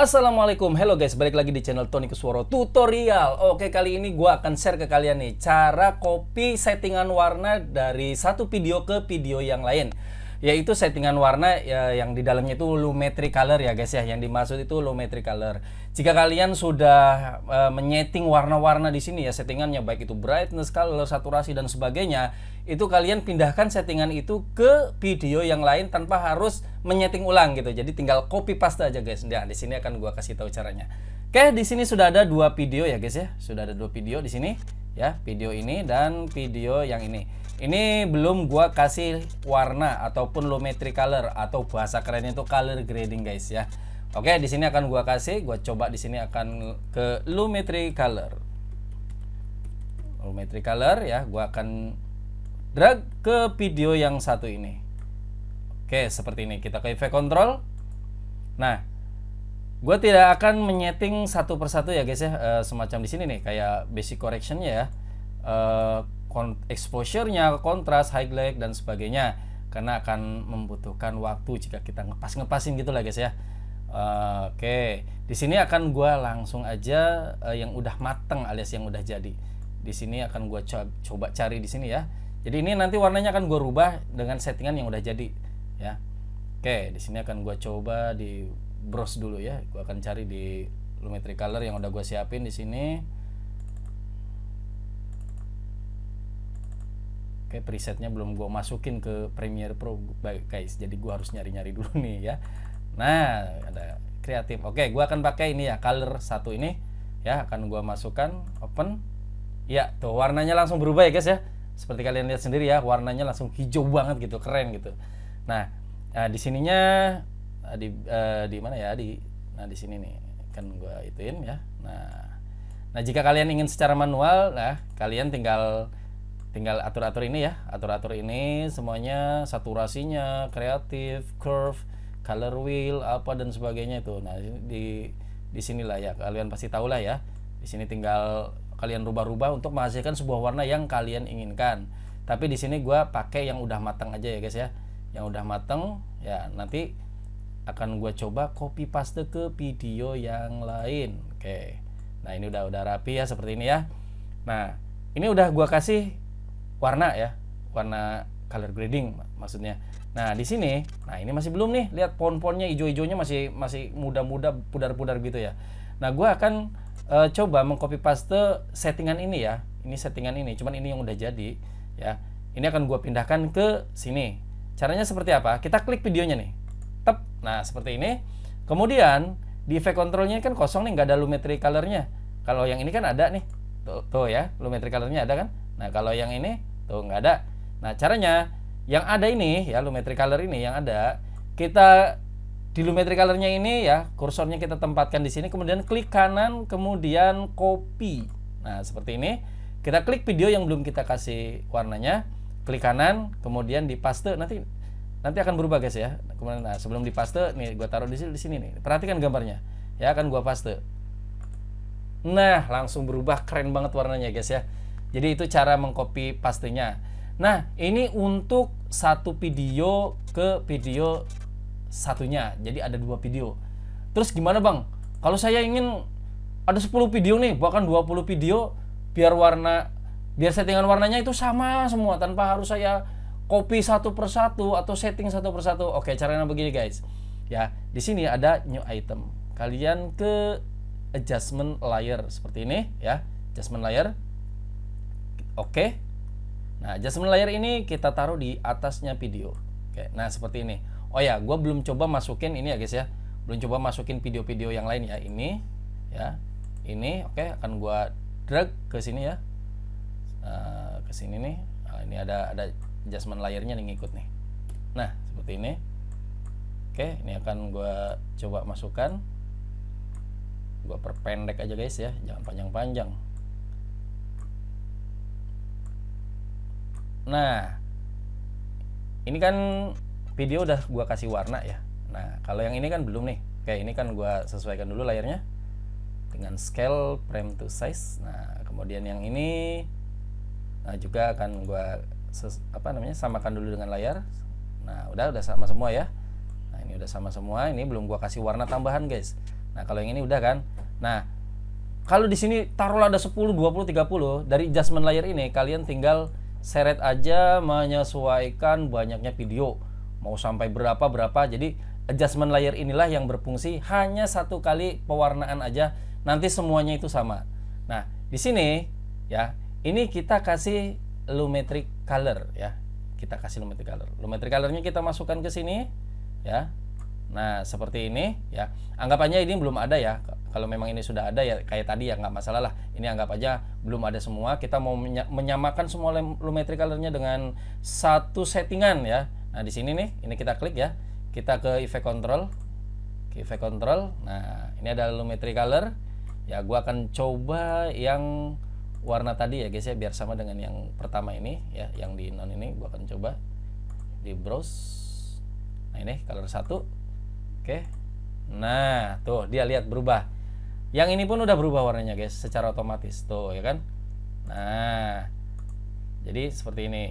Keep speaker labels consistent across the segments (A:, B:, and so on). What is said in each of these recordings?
A: Assalamualaikum, hello guys, balik lagi di channel Tony Kesworo Tutorial Oke, kali ini gue akan share ke kalian nih Cara copy settingan warna dari satu video ke video yang lain yaitu settingan warna ya, yang di dalamnya itu lumetri color ya guys ya yang dimaksud itu lumetri color jika kalian sudah uh, menyeting warna-warna di sini ya settingannya baik itu brightness color saturasi dan sebagainya itu kalian pindahkan settingan itu ke video yang lain tanpa harus menyeting ulang gitu jadi tinggal copy paste aja guys nah di sini akan gua kasih tahu caranya Oke, di sini sudah ada dua video ya guys ya. Sudah ada dua video di sini ya, video ini dan video yang ini. Ini belum gua kasih warna ataupun lumetri color atau bahasa kerennya itu color grading guys ya. Oke, di sini akan gua kasih, gua coba di sini akan ke lumetri color. Lumetri color ya, gua akan drag ke video yang satu ini. Oke, seperti ini. Kita ke effect control. Nah, gua tidak akan menyeting satu persatu ya guys ya. E, semacam di sini nih, kayak basic correction ya. E, exposure-nya, kontras, highlight dan sebagainya karena akan membutuhkan waktu jika kita ngepas-ngepasin gitu lah guys ya. Oke, okay. di sini akan gue langsung aja uh, yang udah mateng alias yang udah jadi. Di sini akan gue co coba cari di sini ya. Jadi ini nanti warnanya akan gue rubah dengan settingan yang udah jadi ya. Oke, okay, di sini akan gue coba di browse dulu ya. Gue akan cari di Lumetri Color yang udah gue siapin di sini. kayak presetnya belum gue masukin ke Premiere Pro guys jadi gue harus nyari-nyari dulu nih ya nah ada kreatif oke gue akan pakai ini ya color satu ini ya akan gue masukkan open ya tuh warnanya langsung berubah ya guys ya seperti kalian lihat sendiri ya warnanya langsung hijau banget gitu keren gitu nah, nah di sininya eh, di uh, di mana ya di nah di sini nih kan gue ituin ya nah nah jika kalian ingin secara manual nah kalian tinggal tinggal atur-atur ini ya atur-atur ini semuanya saturasinya kreatif curve color wheel apa dan sebagainya itu nah di di sinilah ya kalian pasti tahu lah ya di sini tinggal kalian rubah-rubah untuk menghasilkan sebuah warna yang kalian inginkan tapi di sini gue pakai yang udah matang aja ya guys ya yang udah matang ya nanti akan gue coba copy paste ke video yang lain oke nah ini udah udah rapi ya seperti ini ya nah ini udah gue kasih warna ya warna color grading maksudnya nah di sini nah ini masih belum nih lihat pohon-pohonnya hijau-hijaunya masih masih muda-muda pudar-pudar gitu ya nah gue akan e, coba mengcopy paste settingan ini ya ini settingan ini cuman ini yang udah jadi ya ini akan gue pindahkan ke sini caranya seperti apa kita klik videonya nih tep nah seperti ini kemudian di effect controlnya kan kosong nih nggak ada lumetri colornya kalau yang ini kan ada nih tuh, tuh ya lumetri colornya ada kan nah kalau yang ini Tuh gitu, nggak ada. Nah caranya yang ada ini ya Lumetri Color ini yang ada kita di Lumetri Colornya ini ya kursornya kita tempatkan di sini kemudian klik kanan kemudian copy. Nah seperti ini kita klik video yang belum kita kasih warnanya klik kanan kemudian di paste nanti nanti akan berubah guys ya kemudian nah sebelum di paste nih gue taruh di sini di sini nih perhatikan gambarnya ya akan gue paste nah langsung berubah keren banget warnanya guys ya jadi itu cara mengcopy pastinya. Nah, ini untuk satu video ke video satunya. Jadi ada dua video. Terus gimana, Bang? Kalau saya ingin ada 10 video nih, bahkan 20 video biar warna biar settingan warnanya itu sama semua tanpa harus saya copy satu persatu atau setting satu persatu. Oke, caranya begini, guys. Ya, di sini ada new item. Kalian ke adjustment layer seperti ini ya, adjustment layer Oke. Nah, adjustment layer ini kita taruh di atasnya video. Oke. Nah, seperti ini. Oh ya, gue belum coba masukin ini ya guys ya. Belum coba masukin video-video yang lain ya. Ini, ya. Ini, oke. Akan gue drag ke sini ya. Eh, ke sini nih. Nah, ini ada ada adjustment layernya nih ngikut nih. Nah, seperti ini. Oke, ini akan gue coba masukkan. Gue perpendek aja guys ya, jangan panjang-panjang. Nah, ini kan video udah gua kasih warna ya. Nah, kalau yang ini kan belum nih. Kayak ini kan gua sesuaikan dulu layarnya dengan scale frame to size. Nah, kemudian yang ini nah juga akan gua ses, apa namanya? samakan dulu dengan layar. Nah, udah udah sama semua ya. Nah, ini udah sama semua. Ini belum gua kasih warna tambahan, guys. Nah, kalau yang ini udah kan. Nah, kalau di sini taruhlah ada 10, 20, 30 dari adjustment layer ini kalian tinggal seret aja menyesuaikan banyaknya video mau sampai berapa berapa jadi adjustment layer inilah yang berfungsi hanya satu kali pewarnaan aja nanti semuanya itu sama nah di sini ya ini kita kasih lumetric color ya kita kasih lumetric color lumetric colornya kita masukkan ke sini ya Nah, seperti ini ya. Anggapannya ini belum ada ya. Kalau memang ini sudah ada ya kayak tadi ya nggak masalah lah. Ini anggap aja belum ada semua. Kita mau menyamakan semua lumetri colornya dengan satu settingan ya. Nah, di sini nih, ini kita klik ya. Kita ke effect control. Ke effect control. Nah, ini ada lumetri color. Ya, gua akan coba yang warna tadi ya guys ya biar sama dengan yang pertama ini ya, yang di non ini gua akan coba di browse. Nah, ini color satu Oke. Nah, tuh dia lihat berubah. Yang ini pun udah berubah warnanya, guys, secara otomatis. Tuh, ya kan? Nah. Jadi seperti ini.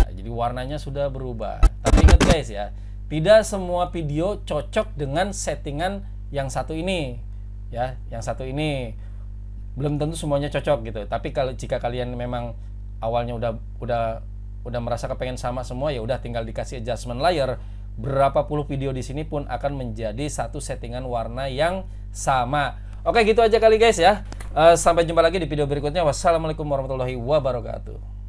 A: Nah, jadi warnanya sudah berubah. Tapi ingat guys ya, tidak semua video cocok dengan settingan yang satu ini. Ya, yang satu ini belum tentu semuanya cocok gitu. Tapi kalau jika kalian memang awalnya udah udah udah merasa kepengen sama semua ya udah tinggal dikasih adjustment layer berapa puluh video di sini pun akan menjadi satu settingan warna yang sama. Oke, gitu aja kali guys ya. Eh, sampai jumpa lagi di video berikutnya. Wassalamualaikum warahmatullahi wabarakatuh.